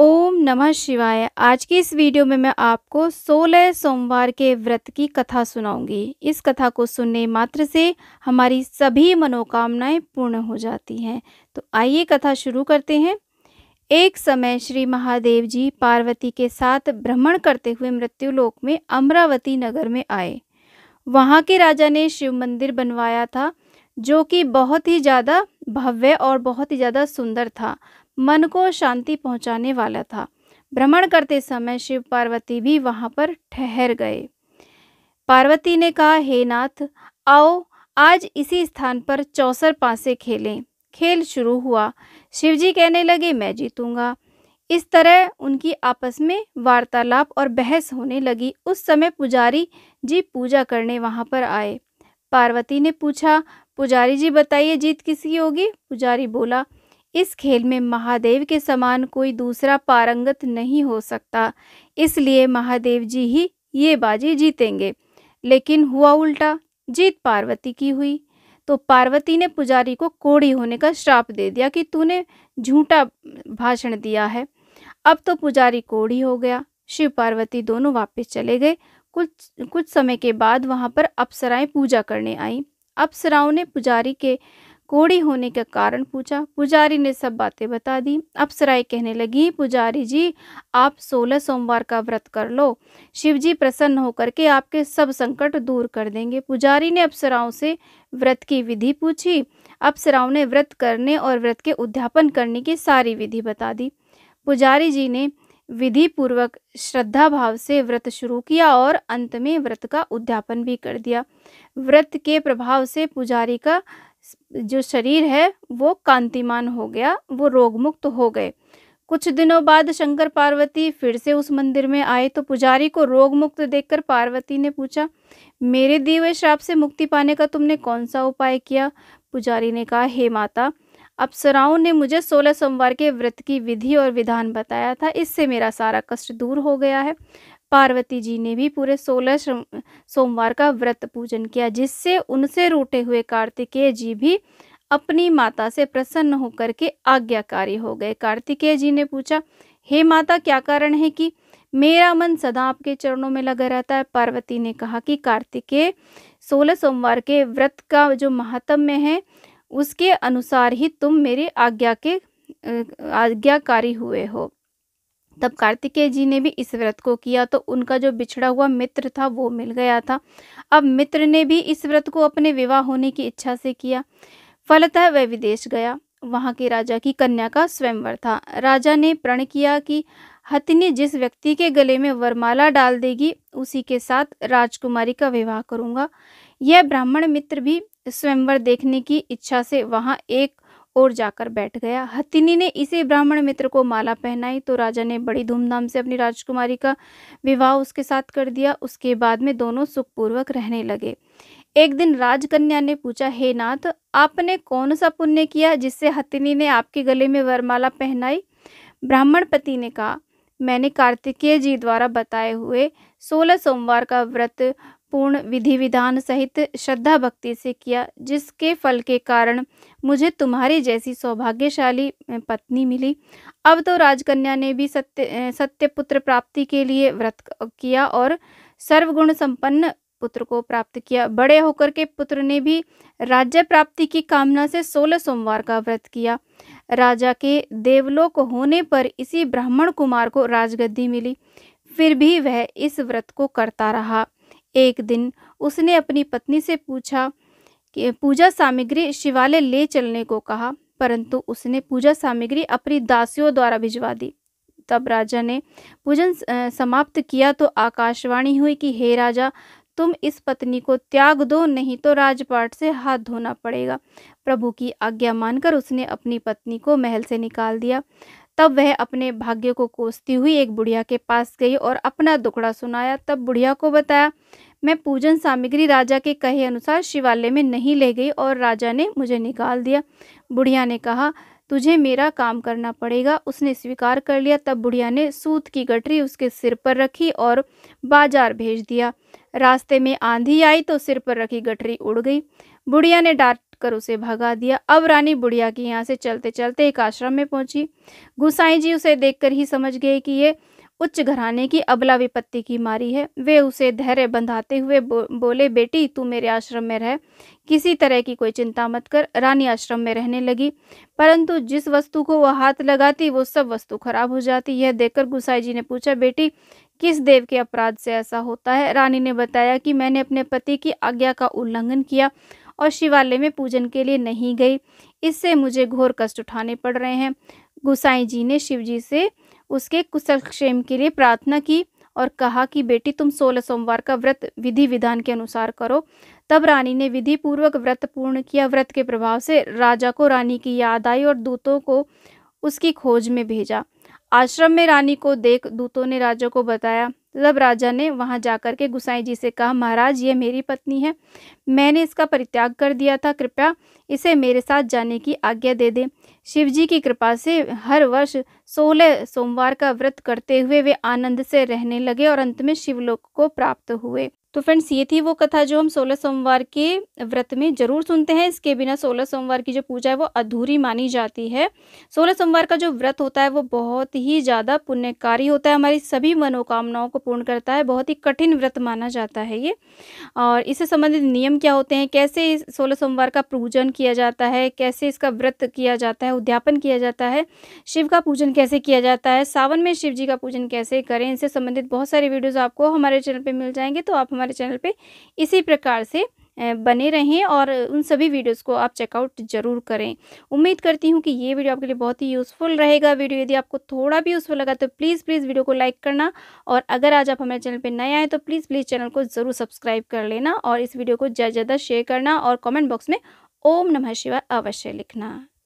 ओम नमः शिवाय आज की इस वीडियो में मैं आपको 16 सोमवार के व्रत की कथा सुनाऊंगी इस कथा को सुनने मात्र से हमारी सभी मनोकामनाएं पूर्ण हो जाती हैं तो आइए कथा शुरू करते हैं एक समय श्री महादेव जी पार्वती के साथ भ्रमण करते हुए मृत्यु लोक में अमरावती नगर में आए वहाँ के राजा ने शिव मंदिर बनवाया था जो कि बहुत ही ज़्यादा भव्य और बहुत ही ज़्यादा सुंदर था मन को शांति पहुंचाने वाला था भ्रमण करते समय शिव पार्वती भी वहां पर ठहर गए पार्वती ने कहा हे नाथ आओ आज इसी स्थान पर चौसर पासे खेलें खेल शुरू हुआ शिवजी कहने लगे मैं जीतूंगा इस तरह उनकी आपस में वार्तालाप और बहस होने लगी उस समय पुजारी जी पूजा करने वहां पर आए पार्वती ने पूछा पुजारी जी बताइए जीत किसकी होगी पुजारी बोला इस खेल में महादेव के समान कोई दूसरा पारंगत नहीं हो सकता इसलिए महादेव जी ही ये बाजी जीतेंगे लेकिन हुआ उल्टा जीत पार्वती की हुई तो पार्वती ने पुजारी को कोड़ी होने का श्राप दे दिया कि तूने झूठा भाषण दिया है अब तो पुजारी कोड़ी हो गया शिव पार्वती दोनों वापस चले गए कुछ कुछ समय के बाद वहाँ पर अप्सराएं पूजा करने आईं अप्सराओं ने पुजारी के कोड़ी होने का कारण पूछा पुजारी ने सब बातें बता दी अप्सराएं कहने लगी पुजारी जी आप सोलह सोमवार का व्रत कर लो शिवजी प्रसन्न होकर के आपके सब संकट दूर कर देंगे पुजारी ने अप्सराओं से व्रत की विधि पूछी अप्सराओं ने व्रत करने और व्रत के उद्यापन करने की सारी विधि बता दी पुजारी जी ने विधि पूर्वक श्रद्धा भाव से व्रत शुरू किया और अंत में व्रत का उद्यापन भी कर दिया व्रत के प्रभाव से पुजारी का जो शरीर है वो कांतिमान हो गया वो रोगमुक्त हो गए कुछ दिनों बाद शंकर पार्वती फिर से उस मंदिर में आए तो पुजारी को रोग मुक्त देखकर पार्वती ने पूछा मेरे दिए हुए श्राप से मुक्ति पाने का तुमने कौन सा उपाय किया पुजारी ने कहा हे माता अप्सराओं ने मुझे सोलह सोमवार के व्रत की विधि और विधान बताया था इससे मेरा सारा कष्ट दूर हो गया है पार्वती जी ने भी पूरे सोलह सोमवार का व्रत पूजन किया जिससे उनसे रूठे हुए कार्तिकेय जी भी अपनी माता से प्रसन्न होकर के आज्ञाकारी हो गए कार्तिकेय जी ने पूछा हे माता क्या कारण है कि मेरा मन सदा आपके चरणों में लगा रहता है पार्वती ने कहा कि कार्तिकेय सोलह सोमवार के व्रत का जो महात्म्य है उसके अनुसार ही तुम मेरी आज्ञा के आज्ञाकारी हुए हो तब कार्तिकेय जी ने भी इस व्रत को किया तो उनका जो बिछड़ा हुआ मित्र था वो मिल गया था अब मित्र ने भी इस व्रत को अपने विवाह होने की इच्छा से किया फलतः वह विदेश गया वहाँ के राजा की कन्या का स्वयंवर था राजा ने प्रण किया कि हथिनी जिस व्यक्ति के गले में वरमाला डाल देगी उसी के साथ राजकुमारी का विवाह करूंगा यह ब्राह्मण मित्र भी स्वयंवर देखने की इच्छा से वहाँ एक और जाकर बैठ गया हथिनी ने इसे ब्राह्मण मित्र को माला पहनाई तो राजा ने बड़ी धूमधाम से अपनी राजकुमारी का विवाह उसके साथ कर दिया उसके बाद में दोनों सुखपूर्वक रहने लगे एक दिन राजकन्या ने पूछा हे नाथ आपने कौन सा पुण्य किया जिससे हथिनी ने आपके गले में वरमाला पहनाई ब्राह्मण पति ने कहा मैंने कार्तिकेय जी द्वारा बताए हुए सोलह सोमवार का व्रत पूर्ण विधि विधान सहित श्रद्धा भक्ति से किया जिसके फल के कारण मुझे तुम्हारी जैसी सौभाग्यशाली पत्नी मिली अब तो राजकन्या ने भी सत्य पुत्र प्राप्ति के लिए व्रत किया और सर्वगुण संपन्न पुत्र को प्राप्त किया बड़े होकर के पुत्र ने भी राज्य प्राप्ति की कामना से सोलह सोमवार का व्रत किया राजा के देवलोक होने पर इसी ब्राह्मण कुमार को राजगद्दी मिली फिर भी वह इस व्रत को करता रहा एक दिन उसने अपनी पत्नी से पूछा कि पूजा सामग्री शिवालय ले चलने को कहा परंतु उसने पूजा सामग्री अपनी दासियों द्वारा भिजवा दी तब राजा ने पूजन समाप्त किया तो आकाशवाणी हुई कि हे राजा तुम इस पत्नी को त्याग दो नहीं तो राजपाट से हाथ धोना पड़ेगा प्रभु की आज्ञा मानकर उसने अपनी पत्नी को महल से निकाल दिया तब वह अपने भाग्य को कोसती हुई एक बुढ़िया के पास गई और अपना दुखड़ा सुनाया तब बुढ़िया को बताया मैं पूजन सामग्री राजा के कहे अनुसार शिवालय में नहीं ले गई और राजा ने मुझे निकाल दिया बुढ़िया ने कहा तुझे मेरा काम करना पड़ेगा उसने स्वीकार कर लिया तब बुढ़िया ने सूत की गठरी उसके सिर पर रखी और बाजार भेज दिया रास्ते में आंधी आई तो सिर पर रखी गठरी उड़ गई बुढ़िया ने डांट कर उसे भगा दिया अब रानी बुढ़िया के यहाँ से चलते चलते एक आश्रम में पहुंची गुसाई जी उसे देखकर ही समझ गए कि ये उच्च घराने की अबला विपत्ति की मारी है वे उसे धैर्य बंधाते हुए बो, बोले बेटी तू मेरे आश्रम में रह किसी तरह की कोई चिंता मत कर रानी आश्रम में रहने लगी परंतु जिस वस्तु को वह हाथ लगाती वो सब वस्तु खराब हो जाती यह देखकर गुसाई जी ने पूछा बेटी किस देव के अपराध से ऐसा होता है रानी ने बताया कि मैंने अपने पति की आज्ञा का उल्लंघन किया और शिवालय में पूजन के लिए नहीं गई इससे मुझे घोर कष्ट उठाने पड़ रहे हैं गुसाई जी ने शिव जी से उसके कुशल क्षेम के लिए प्रार्थना की और कहा कि बेटी तुम सोलह सोमवार का व्रत विधि विधान के अनुसार करो तब रानी ने विधि पूर्वक व्रत पूर्ण किया व्रत के प्रभाव से राजा को रानी की याद आई और दूतों को उसकी खोज में भेजा आश्रम में रानी को देख दूतों ने राजा को बताया तब राजा ने वहां जाकर के गुसाई जी से कहा महाराज ये मेरी पत्नी है मैंने इसका परित्याग कर दिया था कृपया इसे मेरे साथ जाने की आज्ञा दे दें शिव जी की कृपा से हर वर्ष सोलह सोमवार का व्रत करते हुए वे आनंद से रहने लगे और अंत में शिवलोक को प्राप्त हुए तो फ्रेंड्स ये थी वो कथा जो हम सोलह सोमवार के व्रत में जरूर सुनते हैं इसके बिना सोलह सोमवार की जो पूजा है वो अधूरी मानी जाती है सोलह सोमवार का जो व्रत होता है वो बहुत ही ज़्यादा पुण्यकारी होता है हमारी सभी मनोकामनाओं को पूर्ण करता है बहुत ही कठिन व्रत माना जाता है ये और इससे संबंधित नियम क्या होते हैं कैसे इस सोलह सोमवार का पूजन किया जाता है कैसे इसका व्रत किया जाता है उद्यापन किया जाता है शिव का पूजन कैसे किया जाता है सावन में शिव जी का पूजन कैसे करें इससे संबंधित बहुत सारे वीडियोज़ आपको हमारे चैनल पर मिल जाएंगे तो आप हमारे चैनल पे इसी प्रकार से बने रहें और उन सभी वीडियोस को आप चेकआउट जरूर करें उम्मीद करती हूँ कि ये वीडियो आपके लिए बहुत ही यूज़फुल रहेगा वीडियो यदि आपको थोड़ा भी यूज़फुल लगा तो प्लीज़ प्लीज़ वीडियो को लाइक करना और अगर आज आप हमारे चैनल पर नए आए तो प्लीज़ प्लीज़ चैनल को ज़रूर सब्सक्राइब कर लेना और इस वीडियो को ज़्यादा ज़्यादा शेयर करना और कॉमेंट बॉक्स में ओम नमः शिवाय अवश्य लिखना